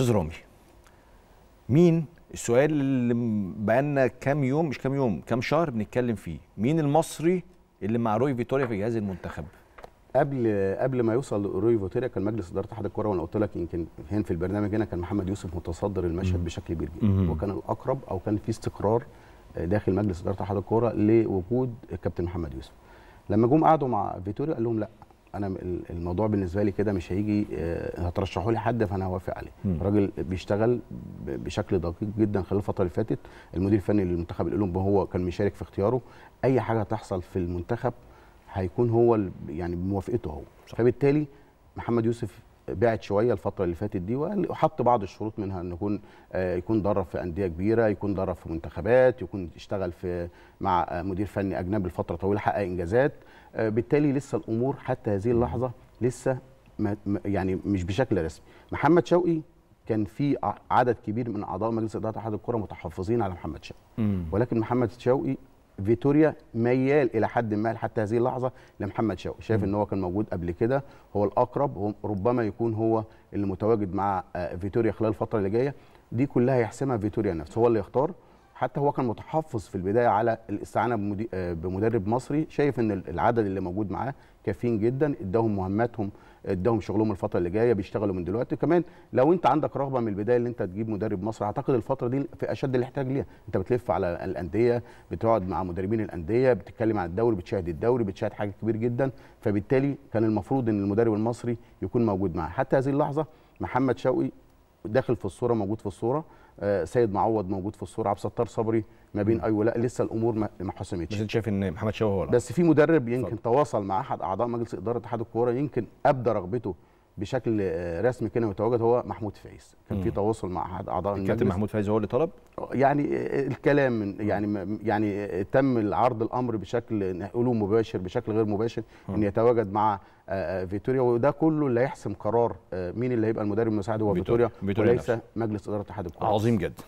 استاذ رامي مين السؤال اللي بقالنا كام يوم مش كام يوم كام شهر بنتكلم فيه مين المصري اللي مع روي فيتوريا في جهاز المنتخب قبل قبل ما يوصل روي فيتوريا كان مجلس اداره اتحاد الكوره وانا قلت لك يمكن هنا في البرنامج هنا كان محمد يوسف متصدر المشهد بشكل كبير جدا وكان الاقرب او كان في استقرار آه، داخل مجلس اداره اتحاد الكوره لوجود الكابتن محمد يوسف لما جم قعدوا مع فيتوريا قال لهم لا انا الموضوع بالنسبه لي كده مش هيجي آه، هترشحوا لي حد فانا هوافق عليه الراجل بيشتغل بشكل دقيق جدا خلال الفتره اللي فاتت المدير الفني للمنتخب الاولمبي هو كان مشارك في اختياره اي حاجه تحصل في المنتخب هيكون هو يعني بموافقته هو فبالتالي محمد يوسف بعت شويه الفتره اللي فاتت دي وحط بعض الشروط منها ان يكون آه، يكون درب في انديه كبيره يكون درب في منتخبات يكون اشتغل في مع مدير فني اجنبي لفتره طويله حقق انجازات آه، بالتالي لسه الامور حتى هذه اللحظه لسه يعني مش بشكل رسمي محمد شوقي كان في عدد كبير من اعضاء مجلس اداره اتحاد الكره متحفظين على محمد شوقي ولكن محمد شوقي فيتوريا ميال الى حد ما حتى هذه اللحظه لمحمد شوقي شايف ان هو كان موجود قبل كده هو الاقرب ربما يكون هو اللي متواجد مع آه، فيتوريا خلال الفتره اللي جايه دي كلها يحسمها فيتوريا نفسه هو اللي يختار حتى هو كان متحفظ في البدايه على الاستعانه بمدرب مصري شايف ان العدد اللي موجود معاه كافيين جدا اداهم مهماتهم اداهم شغلهم الفتره اللي جايه بيشتغلوا من دلوقتي كمان لو انت عندك رغبه من البدايه ان انت تجيب مدرب مصري اعتقد الفتره دي في اشد الاحتياج ليها انت بتلف على الانديه بتقعد مع مدربين الانديه بتتكلم عن الدوري بتشاهد الدوري بتشاهد حاجه كبير جدا فبالتالي كان المفروض ان المدرب المصري يكون موجود معاه حتى هذه اللحظه محمد شوقي داخل في الصوره موجود في الصوره آه، سيد معوض موجود في الصوره عبد الستار صبري ما بين اي ولاء لسه الامور ما حسمتش بس انت شايف ان محمد شوقي هو بس في مدرب يمكن صح. تواصل مع احد اعضاء مجلس اداره اتحاد الكوره يمكن ابدى رغبته بشكل آه، رسمي كده متواجد هو محمود فايز كان في تواصل مع احد اعضاء الكابتن محمود فايز هو اللي طلب آه، يعني آه، الكلام يعني يعني تم عرض الامر بشكل نقوله مباشر بشكل غير مباشر م. ان يتواجد مع فيتوريا وده كله اللي هيحسم قرار مين اللي هيبقى المدرب المساعد هو فيتوريا وليس مجلس اداره اتحاد الكوره عظيم جدا